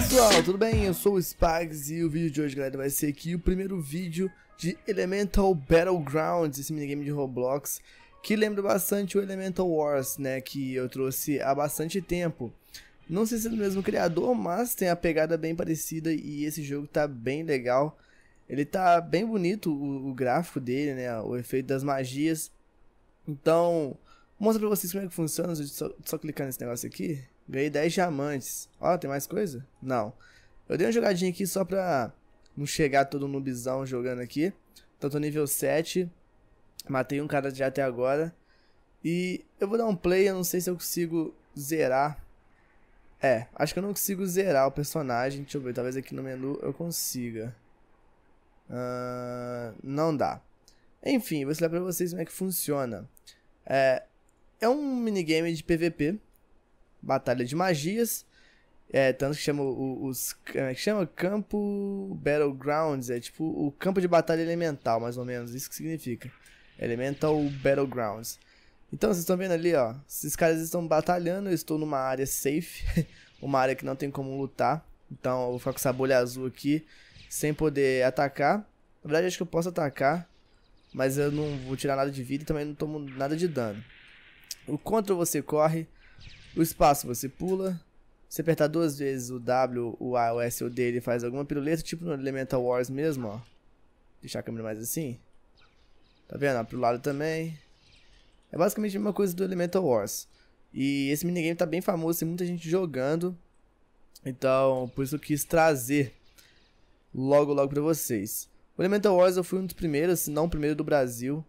pessoal, tudo bem? Eu sou o Spags e o vídeo de hoje, galera, vai ser aqui o primeiro vídeo de Elemental Battlegrounds, esse minigame de Roblox, que lembra bastante o Elemental Wars, né, que eu trouxe há bastante tempo. Não sei se é do mesmo criador, mas tem a pegada bem parecida e esse jogo tá bem legal. Ele tá bem bonito, o, o gráfico dele, né, o efeito das magias. Então, Mostra pra vocês como é que funciona, só, só clicar nesse negócio aqui. Ganhei 10 diamantes. Ó, tem mais coisa? Não. Eu dei uma jogadinha aqui só pra não chegar todo noobzão jogando aqui. Então tô nível 7. Matei um cara já até agora. E eu vou dar um play, eu não sei se eu consigo zerar. É, acho que eu não consigo zerar o personagem. Deixa eu ver, talvez aqui no menu eu consiga. Uh, não dá. Enfim, vou explicar pra vocês como é que funciona. É, é um minigame de PVP, batalha de magias, é, tanto que chama os, é, que chama campo battlegrounds, é tipo o campo de batalha elemental, mais ou menos, isso que significa. Elemental battlegrounds. Então vocês estão vendo ali, ó, esses caras estão batalhando, eu estou numa área safe, uma área que não tem como lutar. Então eu vou ficar com essa bolha azul aqui, sem poder atacar. Na verdade acho que eu posso atacar, mas eu não vou tirar nada de vida e também não tomo nada de dano. O contra você corre. O espaço você pula. Se apertar duas vezes o W, o A, o S ou o D, ele faz alguma piruleta, tipo no Elemental Wars mesmo, ó. Deixar a câmera mais assim. Tá vendo? Ó, pro lado também. É basicamente a mesma coisa do Elemental Wars. E esse minigame tá bem famoso, tem muita gente jogando. Então, por isso eu quis trazer logo logo pra vocês. O Elemental Wars eu fui um dos primeiros, se não o primeiro do Brasil,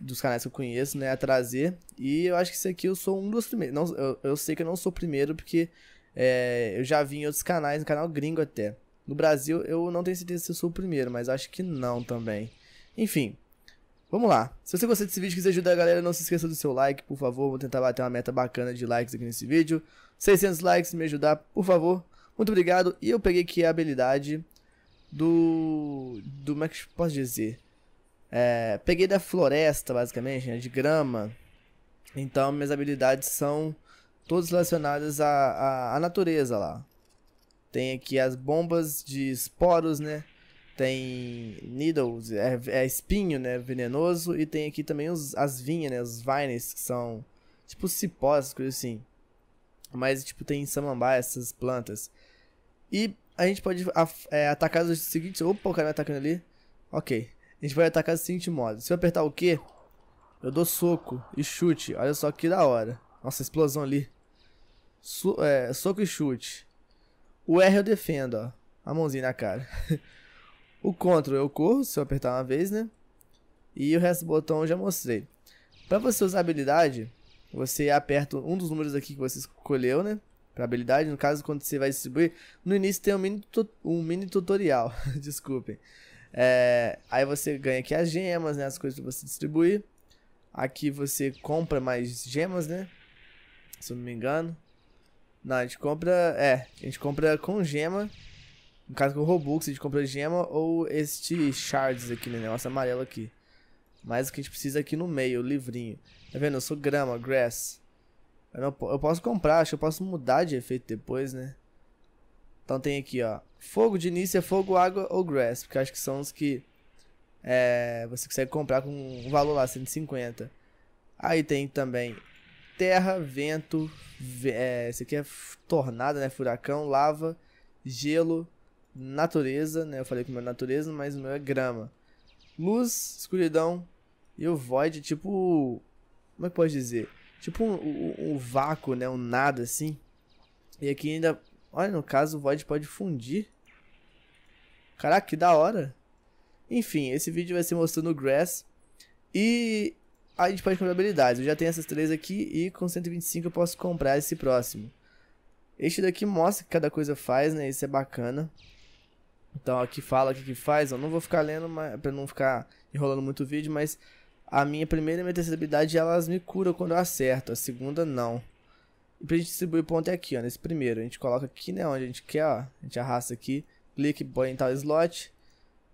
dos canais que eu conheço, né, a trazer. E eu acho que isso aqui eu sou um dos primeiros. Não, eu, eu sei que eu não sou o primeiro, porque é, eu já vi em outros canais, no canal gringo até. No Brasil, eu não tenho certeza se eu sou o primeiro, mas acho que não também. Enfim, vamos lá. Se você gostou desse vídeo e quiser ajudar a galera, não se esqueça do seu like, por favor. Vou tentar bater uma meta bacana de likes aqui nesse vídeo. 600 likes, me ajudar, por favor. Muito obrigado. E eu peguei aqui a habilidade do... do como é que posso dizer? É, peguei da floresta, basicamente, né, de grama. Então, minhas habilidades são todas relacionadas à, à, à natureza lá. Tem aqui as bombas de esporos, né? Tem needles, é, é espinho, né? Venenoso. E tem aqui também os, as vinhas, né? Os vines, que são tipo cipós, coisas assim. Mas, tipo, tem samambá, essas plantas. E a gente pode é, atacar os seguintes... Opa, o cara me atacando ali. Ok. A gente vai atacar assim do seguinte modo. Se eu apertar o Q, eu dou soco e chute. Olha só que da hora. Nossa, explosão ali. So, é, soco e chute. O R eu defendo, ó. A mãozinha na cara. o CTRL eu corro, se eu apertar uma vez, né? E o resto do botão eu já mostrei. Pra você usar a habilidade, você aperta um dos números aqui que você escolheu, né? Pra habilidade, no caso, quando você vai distribuir. No início tem um mini, tu um mini tutorial, desculpem. É, aí você ganha aqui as gemas, né? As coisas pra você distribuir. Aqui você compra mais gemas, né? Se eu não me engano. Não, a gente compra... É, a gente compra com gema. No caso com Robux, a gente compra gema ou este shards aqui, né? nossa amarelo aqui. Mas o que a gente precisa aqui no meio, o livrinho. Tá vendo? Eu sou grama, grass. Eu, não, eu posso comprar, acho que eu posso mudar de efeito depois, né? Então tem aqui, ó. Fogo de início é fogo, água ou grass, porque acho que são os que é, você consegue comprar com um valor lá, 150. Aí tem também terra, vento, é, esse aqui é tornada, né? Furacão, lava, gelo, natureza, né? Eu falei que o meu é natureza, mas o meu é grama. Luz, escuridão e o void, tipo. Como é que pode dizer? Tipo um, um, um vácuo, né? Um nada assim. E aqui ainda. Olha, no caso, o void pode fundir Caraca, que da hora. Enfim, esse vídeo vai ser mostrando o Grass. E a gente pode comprar habilidades. Eu já tenho essas três aqui e com 125 eu posso comprar esse próximo. Este daqui mostra o que cada coisa faz, né? Isso é bacana. Então aqui fala o que, faz. Eu não vou ficar lendo pra não ficar enrolando muito o vídeo, mas a minha primeira e minha terceira habilidade elas me curam quando eu acerto. A segunda não. E pra gente distribuir o ponto é aqui, ó. Nesse primeiro. A gente coloca aqui, né? Onde a gente quer, ó. A gente arrasta aqui clique põe em tal slot,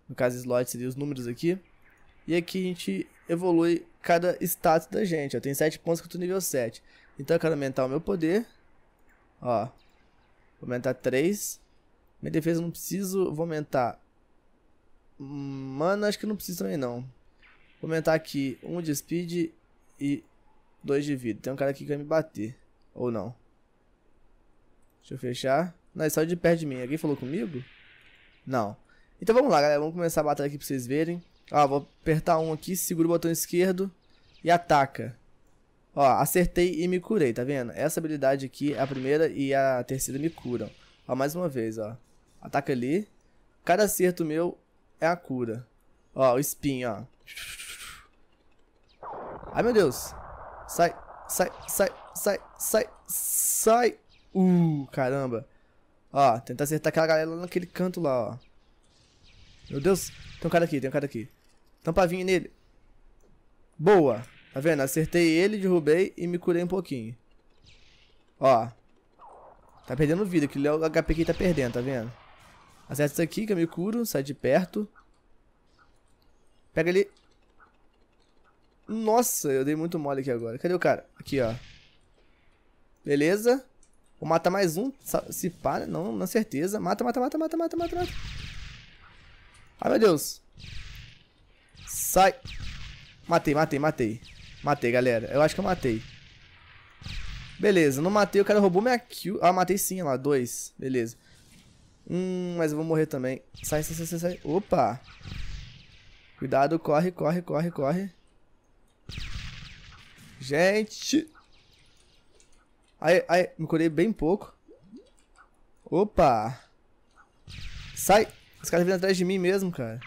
no caso slot seria os números aqui, e aqui a gente evolui cada status da gente, eu tenho 7 pontos que eu tô nível 7, então eu quero aumentar o meu poder, ó, vou aumentar 3, minha defesa não preciso, vou aumentar, mano, acho que não preciso também não, vou aumentar aqui 1 um de speed e 2 de vida, tem um cara aqui que vai me bater, ou não. Deixa eu fechar. Não, é só de perto de mim. Alguém falou comigo? Não. Então vamos lá, galera. Vamos começar a batalha aqui pra vocês verem. Ó, vou apertar um aqui, segura o botão esquerdo e ataca. Ó, acertei e me curei, tá vendo? Essa habilidade aqui, é a primeira e a terceira me curam. Ó, mais uma vez, ó. Ataca ali. Cada acerto meu é a cura. Ó, o espinho, ó. Ai, meu Deus. Sai, sai, sai, sai, sai, sai. Uh, caramba. Ó, tentar acertar aquela galera lá naquele canto lá, ó. Meu Deus. Tem um cara aqui, tem um cara aqui. Tampa então, vinho nele. Boa. Tá vendo? Acertei ele, derrubei e me curei um pouquinho. Ó. Tá perdendo vida, que é o HP que ele tá perdendo, tá vendo? Acerta isso aqui que eu me curo, sai de perto. Pega ele. Nossa, eu dei muito mole aqui agora. Cadê o cara? Aqui, ó. Beleza. Vou matar mais um. Se pá, né? não, não certeza. Mata, mata, mata, mata, mata, mata, mata. Ai, meu Deus. Sai. Matei, matei, matei. Matei, galera. Eu acho que eu matei. Beleza, não matei. O cara roubou minha kill. Ah, matei sim, lá. Dois. Beleza. Hum, mas eu vou morrer também. Sai, sai, sai, sai, sai. Opa. Cuidado, corre, corre, corre, corre. Gente. Ai, ai, me curei bem pouco. Opa! Sai! Os caras vêm atrás de mim mesmo, cara.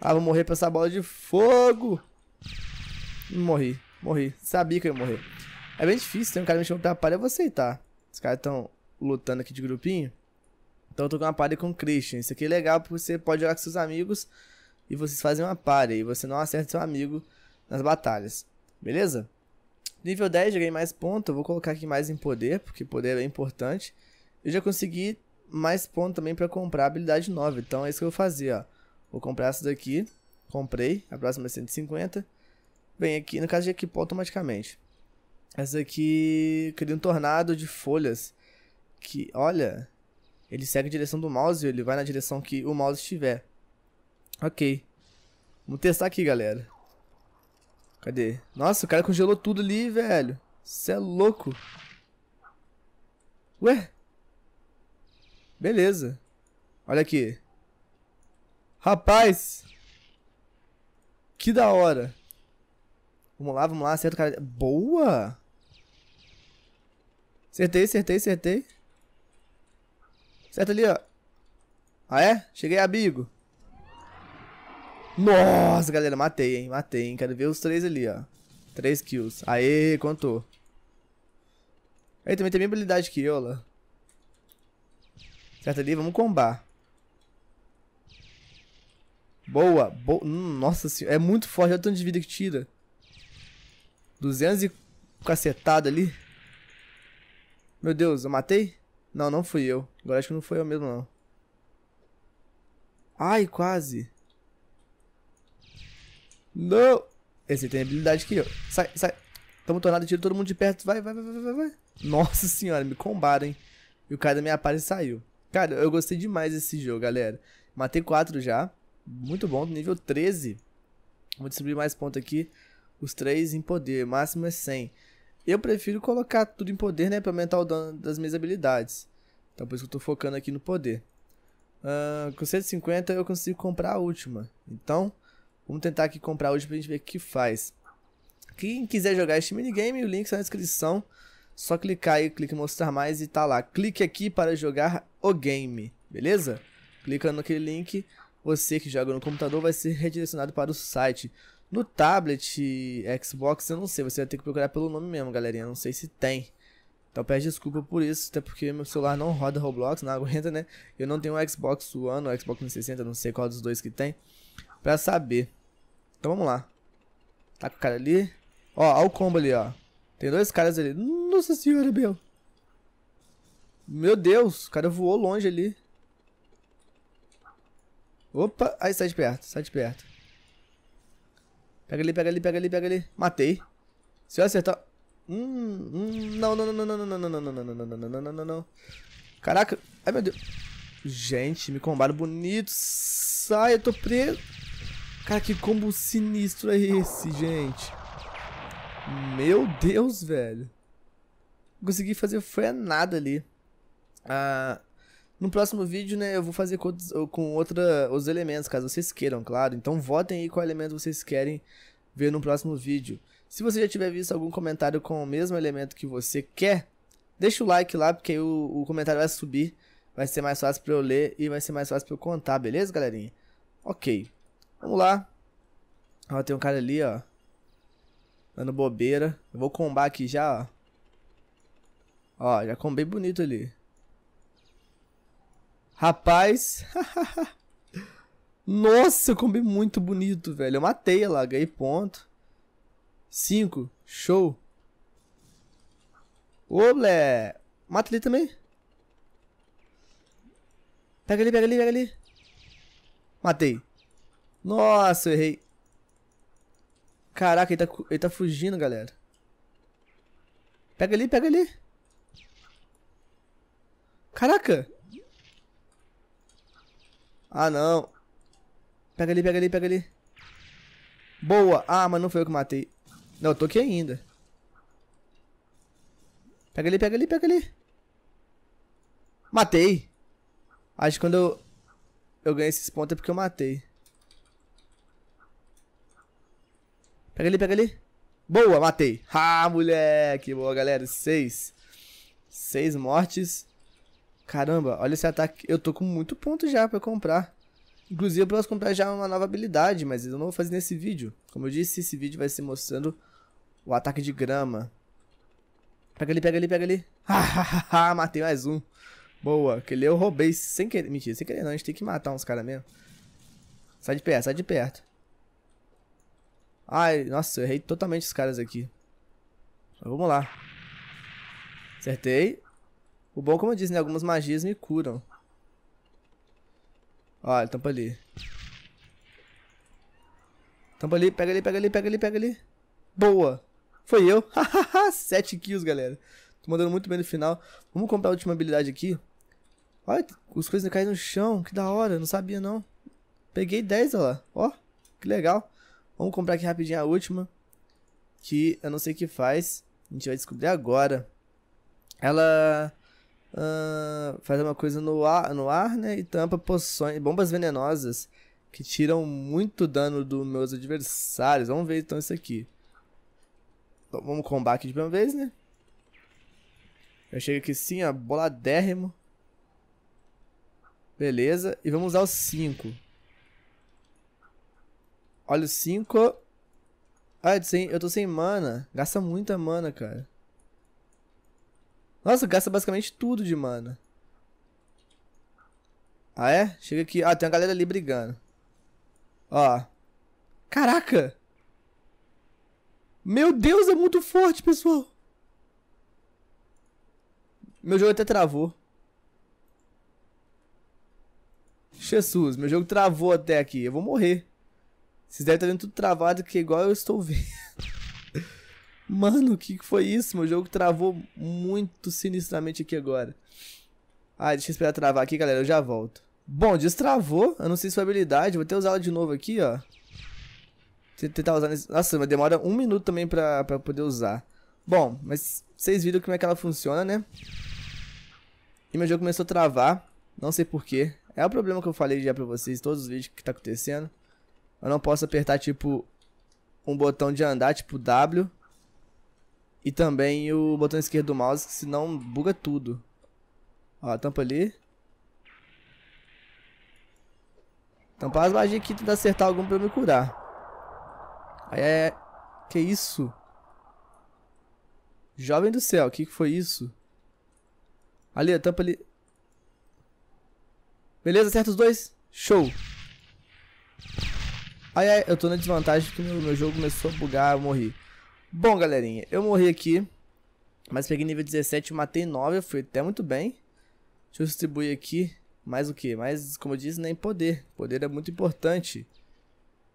Ah, vou morrer pra essa bola de fogo! Morri, morri. Sabia que eu ia morrer. É bem difícil, tem um cara me chamando pra palha, eu vou aceitar. Os caras estão lutando aqui de grupinho. Então eu tô com uma party com o Christian. Isso aqui é legal porque você pode jogar com seus amigos e vocês fazem uma party. E você não acerta seu amigo nas batalhas. Beleza? Nível 10 já ganhei mais ponto, eu vou colocar aqui mais em poder, porque poder é importante. Eu já consegui mais ponto também para comprar a habilidade 9, então é isso que eu vou fazer, ó. Vou comprar essa daqui, comprei, a próxima é 150. Vem aqui, no caso de equipou automaticamente. Essa daqui, cria um tornado de folhas, que, olha, ele segue a direção do mouse, ele vai na direção que o mouse estiver. Ok. Vamos testar aqui, galera. Cadê? Nossa, o cara congelou tudo ali, velho. Você é louco. Ué? Beleza. Olha aqui. Rapaz! Que da hora. Vamos lá, vamos lá. Acerta o cara. Boa! Acertei, acertei, acertei. Acerta ali, ó. Ah, é? Cheguei, amigo. Nossa, galera, matei, hein? Matei, hein? Quero ver os três ali, ó. Três kills. Aê, contou. Aí também tem a habilidade aqui, olha. lá. Certo ali, vamos combar. Boa, boa. Hum, nossa senhora, é muito forte, olha o tanto de vida que tira. 200 e cacetada ali. Meu Deus, eu matei? Não, não fui eu. Agora acho que não foi eu mesmo, não. Ai, quase. Não! Esse tem habilidade aqui, ó. Sai, sai. Tamo tornado, tira todo mundo de perto. Vai, vai, vai, vai, vai. Nossa senhora, me combaram, hein? E o cara da minha parte saiu. Cara, eu gostei demais desse jogo, galera. Matei 4 já. Muito bom, nível 13. Vou distribuir mais pontos aqui. Os 3 em poder, máximo é 100. Eu prefiro colocar tudo em poder, né? Pra aumentar o dano das minhas habilidades. Então por isso que eu tô focando aqui no poder. Uh, com 150 eu consigo comprar a última. Então, Vamos tentar aqui comprar hoje pra gente ver o que faz. Quem quiser jogar este minigame, o link está na descrição. Só clicar aí, clique em mostrar mais e tá lá. Clique aqui para jogar o game, beleza? Clicando naquele link, você que joga no computador vai ser redirecionado para o site. No tablet, Xbox, eu não sei, você vai ter que procurar pelo nome mesmo, galerinha. Eu não sei se tem. Então peço desculpa por isso, até porque meu celular não roda Roblox, não aguenta, né? Eu não tenho um Xbox One um Xbox 360, não sei qual dos dois que tem, pra saber. Então vamos lá. Tá com o cara ali. Ó, ó o combo ali, ó. Tem dois caras ali. Nossa senhora, meu. Meu Deus, o cara voou longe ali. Opa, aí sai de perto, sai de perto. Pega ali, pega ali, pega ali, pega ali. Matei. Se eu acertar... Hum, hum, não, não, não, não, não, não, não, não, não, não, não, não, não, não, não. Caraca, ai meu Deus. Gente, me combaram bonito. Sai, eu tô preso. Cara, que combo sinistro é esse, gente? Meu Deus, velho. Consegui fazer frenada ali. Ah, no próximo vídeo, né, eu vou fazer com, outros, com outra, os elementos, caso vocês queiram, claro. Então votem aí qual elemento vocês querem ver no próximo vídeo. Se você já tiver visto algum comentário com o mesmo elemento que você quer, deixa o like lá, porque aí o, o comentário vai subir. Vai ser mais fácil pra eu ler e vai ser mais fácil pra eu contar, beleza, galerinha? Ok. Vamos lá. Ó, tem um cara ali, ó. Dando bobeira. Eu vou combar aqui já, ó. Ó, já combei bonito ali. Rapaz. Nossa, eu combi muito bonito, velho. Eu matei ela, ganhei ponto. Cinco, show. Ô, blé. Mata ali também. Pega ali, pega ali, pega ali. Matei. Nossa, eu errei. Caraca, ele tá, ele tá fugindo, galera. Pega ali, pega ali. Caraca. Ah, não. Pega ali, pega ali, pega ali. Boa. Ah, mas não foi eu que matei. Não, eu tô aqui ainda. Pega ali, pega ali, pega ali. Matei. Acho que quando eu, eu ganhei esses pontos é porque eu matei. Pega ali, pega ali. Boa, matei. Ah, moleque. Boa, galera. Seis. Seis mortes. Caramba, olha esse ataque. Eu tô com muito ponto já pra comprar. Inclusive, eu posso comprar já uma nova habilidade, mas eu não vou fazer nesse vídeo. Como eu disse, esse vídeo vai ser mostrando o ataque de grama. Pega ali, pega ali, pega ali. Ah, matei mais um. Boa, aquele eu roubei sem querer. Mentira, sem querer não, a gente tem que matar uns caras mesmo. Sai de perto, sai de perto. Ai, nossa, eu errei totalmente os caras aqui. Mas vamos lá. Acertei. O bom, como eu disse, né? Algumas magias me curam. Ó, ele tampa ali. Tampa ali, pega ali, pega ali, pega ali, pega ali. Boa! Foi eu. 7 kills, galera. Tô mandando muito bem no final. Vamos comprar a última habilidade aqui. Olha, as coisas caem no chão. Que da hora, não sabia não. Peguei 10, olha lá. Ó, que legal. Vamos comprar aqui rapidinho a última. Que eu não sei o que faz. A gente vai descobrir agora. Ela uh, faz uma coisa no ar, no ar, né? E tampa poções, bombas venenosas. Que tiram muito dano dos meus adversários. Vamos ver então isso aqui. Então, vamos combar aqui de uma vez, né? Eu chego aqui sim, ó. Boladérrimo. Beleza. E vamos usar os 5. Olha o 5. Ah, eu tô, sem, eu tô sem mana. Gasta muita mana, cara. Nossa, gasta basicamente tudo de mana. Ah, é? Chega aqui. Ah, tem uma galera ali brigando. Ó. Caraca! Meu Deus, é muito forte, pessoal. Meu jogo até travou. Jesus, meu jogo travou até aqui. Eu vou morrer. Vocês devem estar tá vendo tudo travado, que igual eu estou vendo. Mano, o que foi isso? Meu jogo travou muito sinistramente aqui agora. Ah, deixa eu esperar travar aqui, galera. Eu já volto. Bom, destravou. Eu não sei se foi habilidade. Vou até usar ela de novo aqui, ó. Tentar usar... Nesse... Nossa, mas demora um minuto também pra, pra poder usar. Bom, mas vocês viram como é que ela funciona, né? E meu jogo começou a travar. Não sei porquê. É o problema que eu falei já pra vocês, todos os vídeos que tá acontecendo eu não posso apertar, tipo, um botão de andar, tipo W. E também o botão esquerdo do mouse, que senão buga tudo. Ó, tampa ali. Tampar as magias aqui, tentar acertar algum pra eu me curar. Aí é... Que isso? Jovem do céu, o que, que foi isso? Ali, tampa ali. Beleza, acerta os dois. Show. Ai, ai, eu tô na desvantagem que meu, meu jogo começou a bugar, eu morri. Bom, galerinha, eu morri aqui. Mas peguei nível 17, matei 9, eu fui até muito bem. Deixa eu distribuir aqui. Mais o que? Mais, como eu disse, nem né, poder. Poder é muito importante.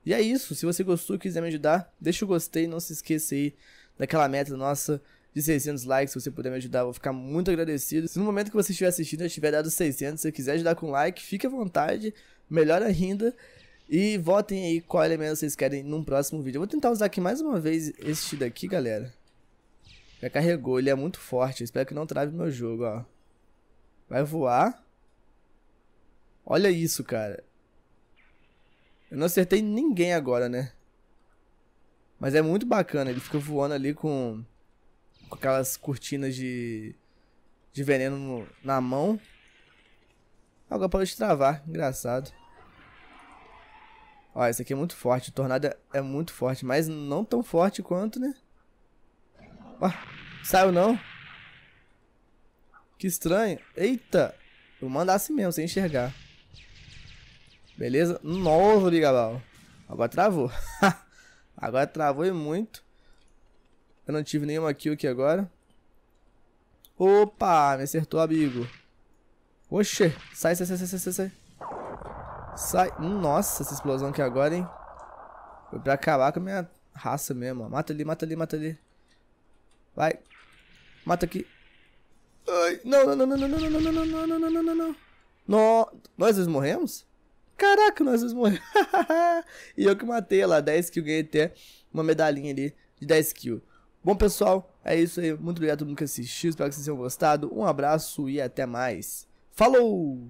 E é isso. Se você gostou e quiser me ajudar, deixa o gostei. Não se esqueça aí daquela meta nossa de 600 likes. Se você puder me ajudar, eu vou ficar muito agradecido. Se no momento que você estiver assistindo eu tiver dado 600, se você quiser ajudar com like, fique à vontade. Melhor ainda. E votem aí qual elemento vocês querem num próximo vídeo. Eu vou tentar usar aqui mais uma vez este daqui, galera. Já carregou, ele é muito forte. Eu espero que não trave meu jogo, ó. Vai voar. Olha isso, cara. Eu não acertei ninguém agora, né? Mas é muito bacana. Ele fica voando ali com, com aquelas cortinas de, de veneno no, na mão. Agora parou de travar. Engraçado. Ó, esse aqui é muito forte. Tornado é muito forte, mas não tão forte quanto, né? Ó, saiu não? Que estranho. Eita! Eu mandasse mesmo, sem enxergar. Beleza? Novo Ligabal. Agora travou. agora travou e muito. Eu não tive nenhuma kill aqui agora. Opa, me acertou, amigo. Oxê, sai, sai, sai, sai, sai, sai. Sai. Nossa, essa explosão aqui agora, hein? Foi pra acabar com a minha raça mesmo, ó. Mata ali, mata ali, mata ali. Vai. Mata aqui. Ai, não, não, não, não, não, não, não, não, não, não, não, não, não, não. Nós dois morremos? Caraca, nós dois morremos. e eu que matei lá, 10 kills, ganhei até uma medalhinha ali de 10 kills. Bom, pessoal, é isso aí. Muito obrigado a todo mundo que assistiu. Espero que vocês tenham gostado. Um abraço e até mais. Falou!